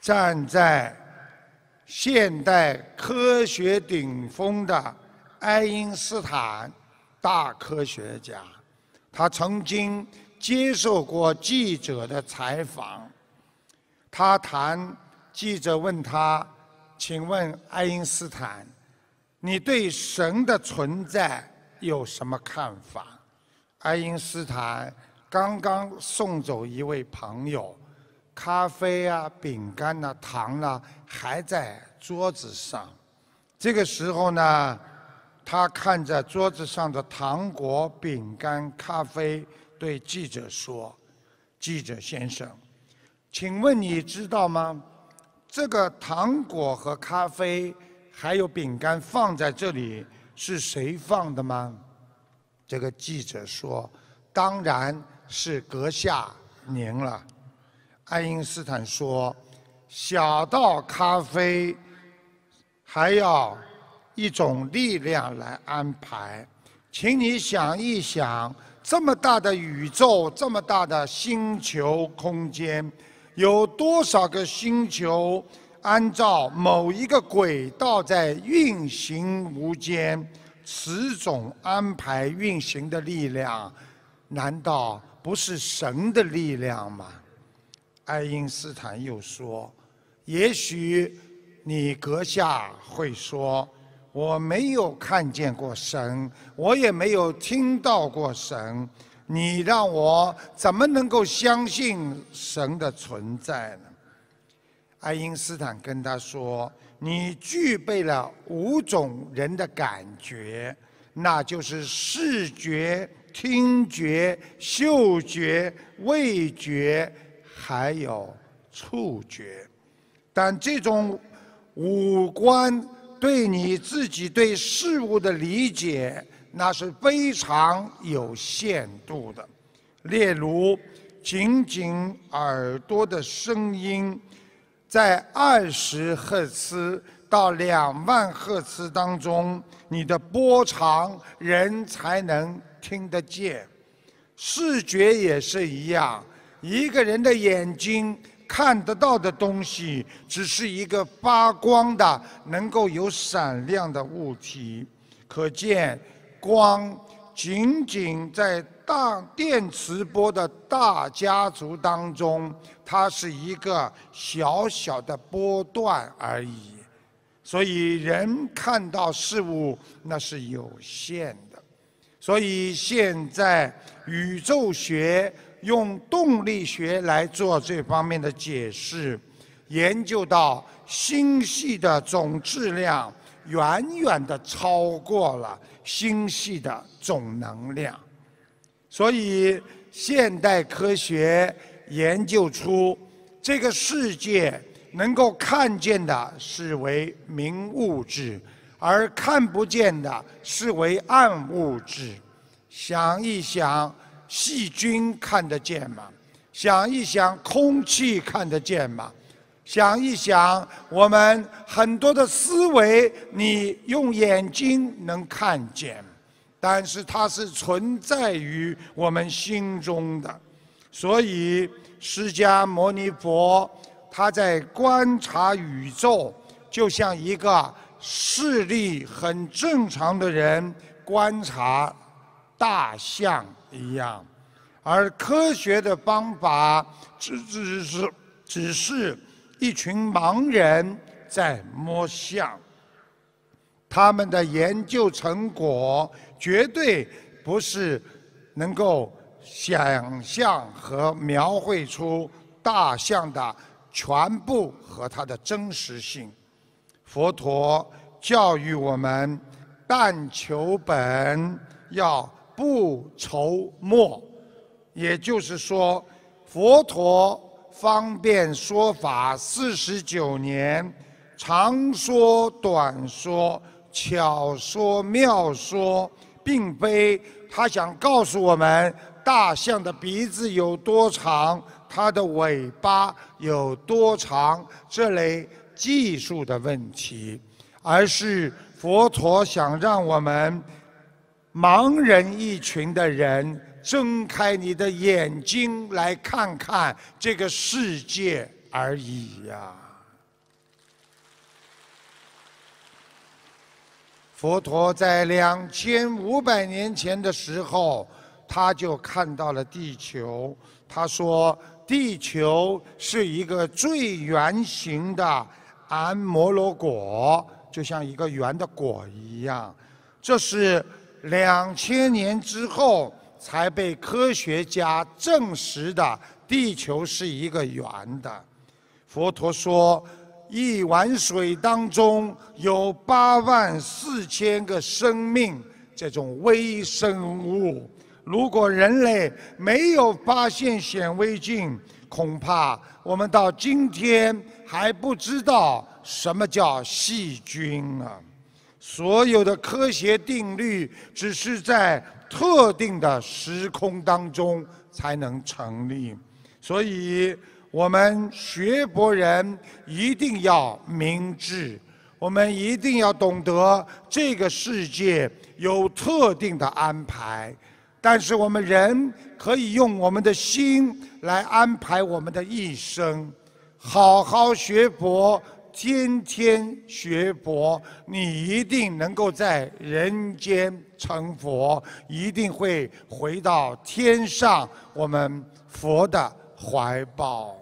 站在现代科学顶峰的爱因斯坦，大科学家，他曾经接受过记者的采访。他谈，记者问他：“请问爱因斯坦，你对神的存在有什么看法？”爱因斯坦刚刚送走一位朋友。咖啡啊，饼干呐、糖啊、还在桌子上。这个时候呢，他看着桌子上的糖果、饼干、咖啡，对记者说：“记者先生，请问你知道吗？这个糖果和咖啡还有饼干放在这里，是谁放的吗？”这个记者说：“当然是阁下您了。”爱因斯坦说：“小到咖啡，还要一种力量来安排。请你想一想，这么大的宇宙，这么大的星球空间，有多少个星球按照某一个轨道在运行？无间此种安排运行的力量，难道不是神的力量吗？”爱因斯坦又说：“也许你阁下会说，我没有看见过神，我也没有听到过神，你让我怎么能够相信神的存在呢？”爱因斯坦跟他说：“你具备了五种人的感觉，那就是视觉、听觉、嗅觉、味觉。”还有触觉，但这种五官对你自己对事物的理解，那是非常有限度的。例如，仅仅耳朵的声音，在二十赫兹到两万赫兹当中，你的波长人才能听得见。视觉也是一样。一个人的眼睛看得到的东西，只是一个发光的、能够有闪亮的物体。可见，光仅仅在大电磁波的大家族当中，它是一个小小的波段而已。所以，人看到事物那是有限的。所以，现在宇宙学。用动力学来做这方面的解释，研究到星系的总质量远远的超过了星系的总能量，所以现代科学研究出这个世界能够看见的是为明物质，而看不见的是为暗物质。想一想。细菌看得见吗？想一想，空气看得见吗？想一想，我们很多的思维，你用眼睛能看见，但是它是存在于我们心中的。所以，释迦牟尼佛他在观察宇宙，就像一个视力很正常的人观察。大象一样，而科学的方法只只是只是，一群盲人在摸象。他们的研究成果绝对不是能够想象和描绘出大象的全部和它的真实性。佛陀教育我们，但求本要。不愁墨，也就是说，佛陀方便说法四十九年，长说短说，巧说妙说，并非他想告诉我们大象的鼻子有多长，它的尾巴有多长这类技术的问题，而是佛陀想让我们。盲人一群的人，睁开你的眼睛来看看这个世界而已呀。佛陀在两千五百年前的时候，他就看到了地球。他说：“地球是一个最圆形的安摩罗果，就像一个圆的果一样。”这是。两千年之后才被科学家证实的，地球是一个圆的。佛陀说，一碗水当中有八万四千个生命，这种微生物。如果人类没有发现显微镜，恐怕我们到今天还不知道什么叫细菌啊！所有的科学定律只是在特定的时空当中才能成立，所以我们学博人一定要明智，我们一定要懂得这个世界有特定的安排，但是我们人可以用我们的心来安排我们的一生，好好学博。天天学佛，你一定能够在人间成佛，一定会回到天上我们佛的怀抱。